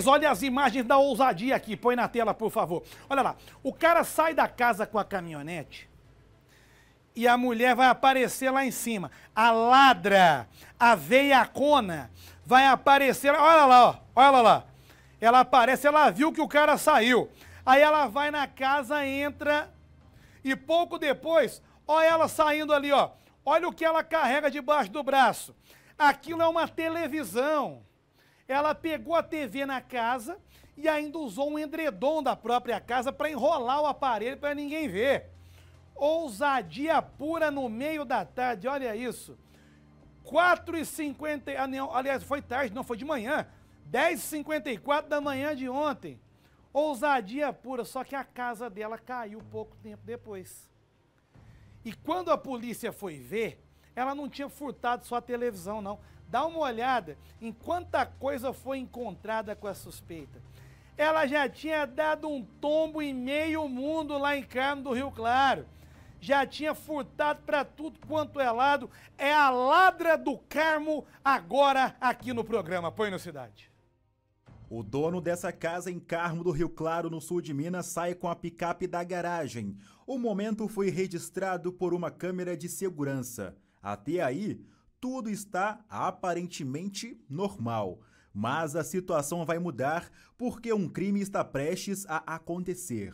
Alex, olha as imagens da ousadia aqui. Põe na tela, por favor. Olha lá. O cara sai da casa com a caminhonete e a mulher vai aparecer lá em cima. A ladra, a veiacona, vai aparecer. Olha lá, ó. olha lá. Ela aparece, ela viu que o cara saiu. Aí ela vai na casa, entra e pouco depois, olha ela saindo ali, ó. Olha o que ela carrega debaixo do braço. Aquilo é uma televisão ela pegou a TV na casa e ainda usou um edredom da própria casa para enrolar o aparelho para ninguém ver. Ousadia pura no meio da tarde, olha isso. 4h50, ah, aliás, foi tarde, não, foi de manhã. 10h54 da manhã de ontem. Ousadia pura, só que a casa dela caiu pouco tempo depois. E quando a polícia foi ver, ela não tinha furtado só a televisão, não. Dá uma olhada em quanta coisa foi encontrada com a suspeita. Ela já tinha dado um tombo em meio mundo lá em Carmo do Rio Claro. Já tinha furtado para tudo quanto é lado. É a ladra do Carmo agora aqui no programa. Põe no Cidade. O dono dessa casa em Carmo do Rio Claro, no sul de Minas, sai com a picape da garagem. O momento foi registrado por uma câmera de segurança. Até aí, tudo está aparentemente normal. Mas a situação vai mudar porque um crime está prestes a acontecer.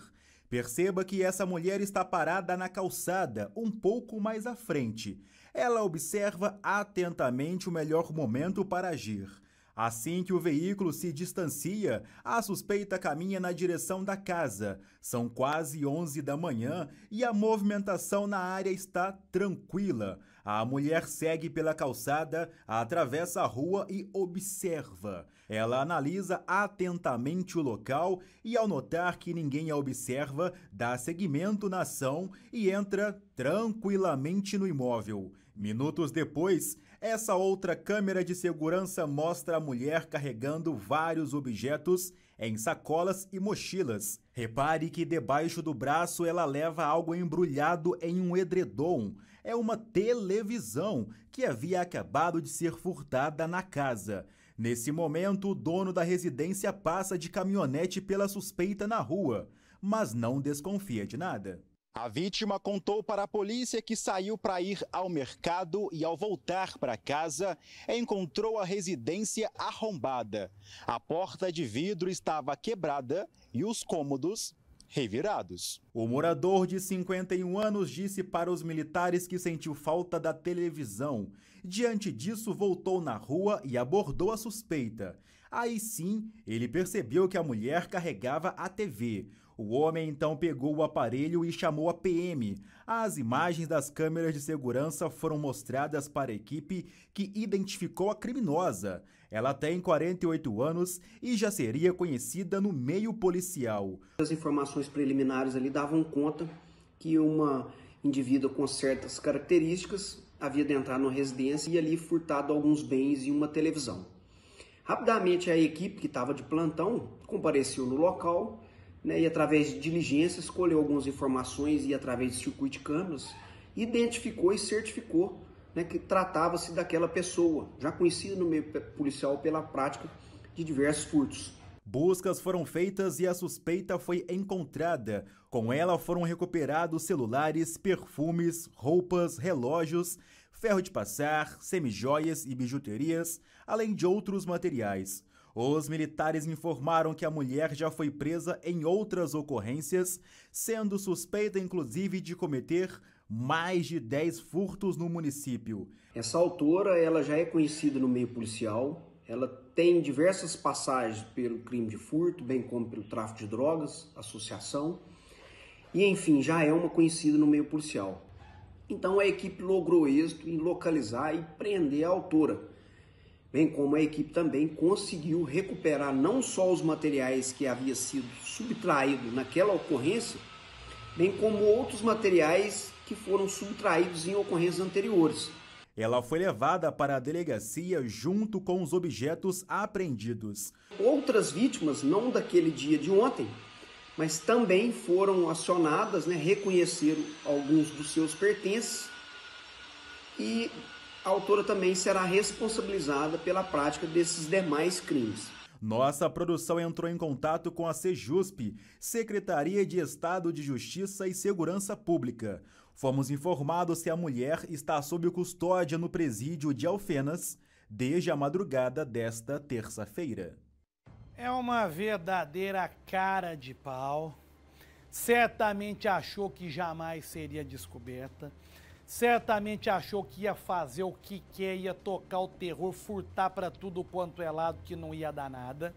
Perceba que essa mulher está parada na calçada, um pouco mais à frente. Ela observa atentamente o melhor momento para agir. Assim que o veículo se distancia, a suspeita caminha na direção da casa. São quase 11 da manhã e a movimentação na área está tranquila. A mulher segue pela calçada, atravessa a rua e observa. Ela analisa atentamente o local e, ao notar que ninguém a observa, dá seguimento na ação e entra tranquilamente no imóvel. Minutos depois, essa outra câmera de segurança mostra a mulher carregando vários objetos em sacolas e mochilas. Repare que debaixo do braço ela leva algo embrulhado em um edredom. É uma televisão que havia acabado de ser furtada na casa. Nesse momento, o dono da residência passa de caminhonete pela suspeita na rua, mas não desconfia de nada. A vítima contou para a polícia que saiu para ir ao mercado e, ao voltar para casa, encontrou a residência arrombada. A porta de vidro estava quebrada e os cômodos revirados. O morador de 51 anos disse para os militares que sentiu falta da televisão. Diante disso, voltou na rua e abordou a suspeita. Aí sim, ele percebeu que a mulher carregava a TV. O homem então pegou o aparelho e chamou a PM. As imagens das câmeras de segurança foram mostradas para a equipe que identificou a criminosa. Ela tem 48 anos e já seria conhecida no meio policial. As informações preliminares ali davam conta que uma indivíduo com certas características havia de entrar residência e ali furtado alguns bens e uma televisão. Rapidamente a equipe que estava de plantão compareceu no local né, e através de diligências escolheu algumas informações e através de de câmeras identificou e certificou né, que tratava-se daquela pessoa, já conhecida no meio policial pela prática de diversos furtos. Buscas foram feitas e a suspeita foi encontrada. Com ela foram recuperados celulares, perfumes, roupas, relógios, ferro de passar, semijoias e bijuterias, além de outros materiais. Os militares informaram que a mulher já foi presa em outras ocorrências, sendo suspeita inclusive de cometer mais de 10 furtos no município. Essa autora, ela já é conhecida no meio policial, ela tem diversas passagens pelo crime de furto, bem como pelo tráfico de drogas, associação, e enfim, já é uma conhecida no meio policial. Então a equipe logrou êxito em localizar e prender a autora, bem como a equipe também conseguiu recuperar não só os materiais que havia sido subtraído naquela ocorrência, bem como outros materiais que foram subtraídos em ocorrências anteriores. Ela foi levada para a delegacia junto com os objetos apreendidos. Outras vítimas, não daquele dia de ontem, mas também foram acionadas, né, reconheceram alguns dos seus pertences e a autora também será responsabilizada pela prática desses demais crimes. Nossa produção entrou em contato com a Sejusp, Secretaria de Estado de Justiça e Segurança Pública. Fomos informados que a mulher está sob custódia no presídio de Alfenas desde a madrugada desta terça-feira. É uma verdadeira cara de pau. Certamente achou que jamais seria descoberta certamente achou que ia fazer o que quer, ia tocar o terror, furtar para tudo quanto é lado que não ia dar nada.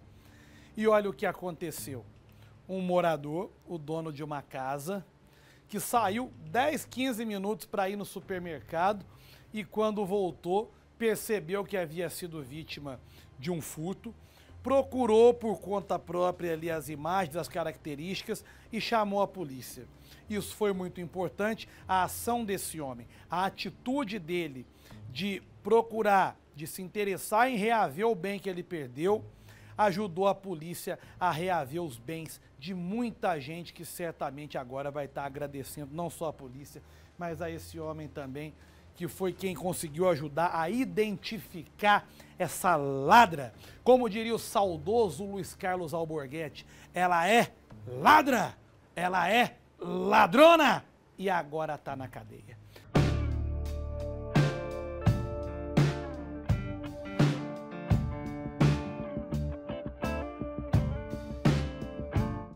E olha o que aconteceu. Um morador, o dono de uma casa, que saiu 10, 15 minutos para ir no supermercado e quando voltou percebeu que havia sido vítima de um furto procurou por conta própria ali as imagens, as características e chamou a polícia. Isso foi muito importante, a ação desse homem, a atitude dele de procurar, de se interessar em reaver o bem que ele perdeu, ajudou a polícia a reaver os bens de muita gente que certamente agora vai estar agradecendo não só a polícia, mas a esse homem também que foi quem conseguiu ajudar a identificar essa ladra. Como diria o saudoso Luiz Carlos Alborguete, ela é ladra, ela é ladrona e agora está na cadeia.